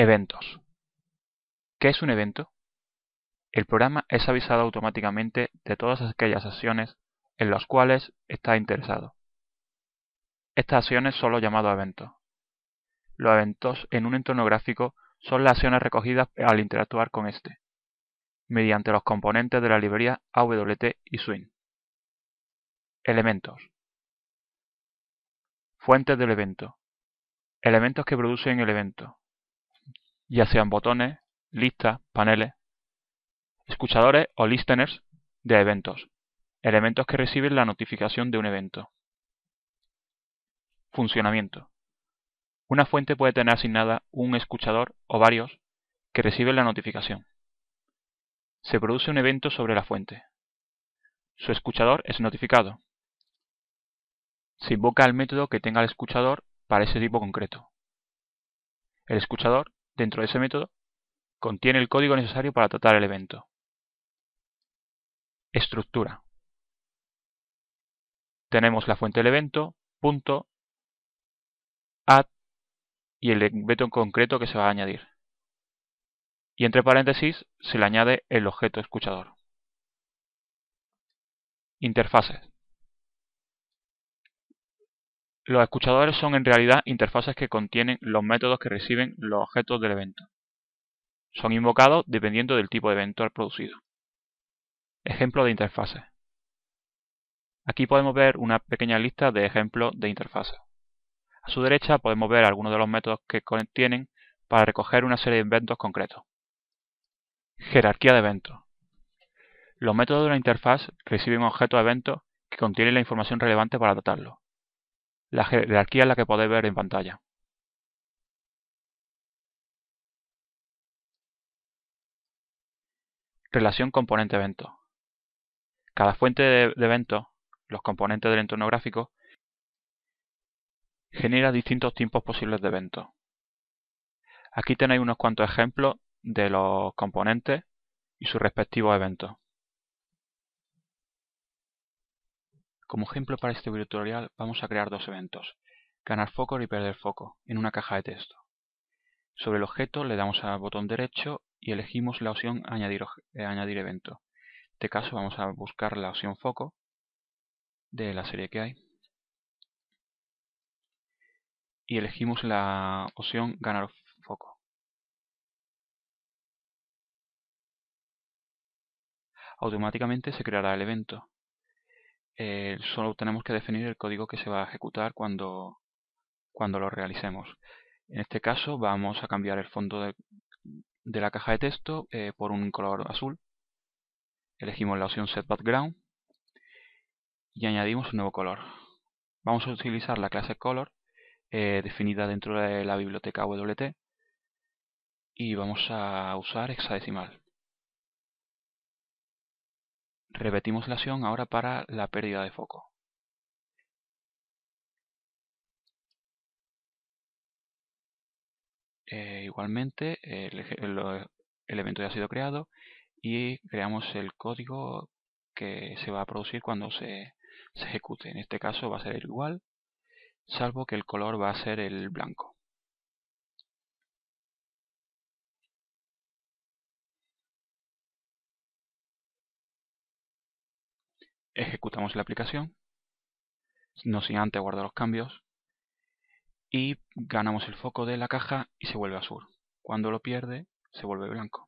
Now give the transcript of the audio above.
Eventos. ¿Qué es un evento? El programa es avisado automáticamente de todas aquellas acciones en las cuales está interesado. Estas acciones son los llamados eventos. Los eventos en un entorno gráfico son las acciones recogidas al interactuar con este, mediante los componentes de la librería AWT y Swing. Elementos. Fuentes del evento. Elementos que producen el evento ya sean botones, listas, paneles, escuchadores o listeners de eventos, elementos que reciben la notificación de un evento. Funcionamiento. Una fuente puede tener asignada un escuchador o varios que reciben la notificación. Se produce un evento sobre la fuente. Su escuchador es notificado. Se invoca el método que tenga el escuchador para ese tipo concreto. El escuchador dentro de ese método, contiene el código necesario para tratar el evento. Estructura. Tenemos la fuente del evento, punto, add y el evento en concreto que se va a añadir. Y entre paréntesis se le añade el objeto escuchador. Interfaces. Los escuchadores son en realidad interfaces que contienen los métodos que reciben los objetos del evento. Son invocados dependiendo del tipo de evento producido. Ejemplo de interfaces. Aquí podemos ver una pequeña lista de ejemplos de interfaces. A su derecha podemos ver algunos de los métodos que contienen para recoger una serie de eventos concretos. Jerarquía de eventos. Los métodos de una interfaz reciben objeto de eventos que contienen la información relevante para tratarlo. La jerarquía es la que podéis ver en pantalla. Relación componente-evento. Cada fuente de, evento, los componentes del entorno gráfico, genera distintos tiempos posibles de eventos. Aquí tenéis unos cuantos ejemplos de los componentes y sus respectivos eventos. Como ejemplo para este video tutorial vamos a crear dos eventos, ganar foco y perder foco, en una caja de texto. Sobre el objeto le damos al botón derecho y elegimos la opción añadir, eh, evento. En este caso vamos a buscar la opción foco de la serie que hay. Y elegimos la opción ganar foco. automáticamente se creará el evento. Eh, solo tenemos que definir el código que se va a ejecutar cuando, cuando lo realicemos. En este caso vamos a cambiar el fondo de, la caja de texto eh, por un color azul. Elegimos la opción Set Background y añadimos un nuevo color. Vamos a utilizar la clase Color eh, definida dentro de la biblioteca WT y vamos a usar hexadecimal. Repetimos la acción ahora para la pérdida de foco. Eh, igualmente, el, elemento evento ya ha sido creado y creamos el código que se va a producir cuando se, ejecute. En este caso va a ser igual, salvo que el color va a ser el blanco. ejecutamos la aplicación, no sin antes guardar los cambios, y ganamos el foco de la caja y se vuelve azul. Cuando lo pierde, se vuelve blanco.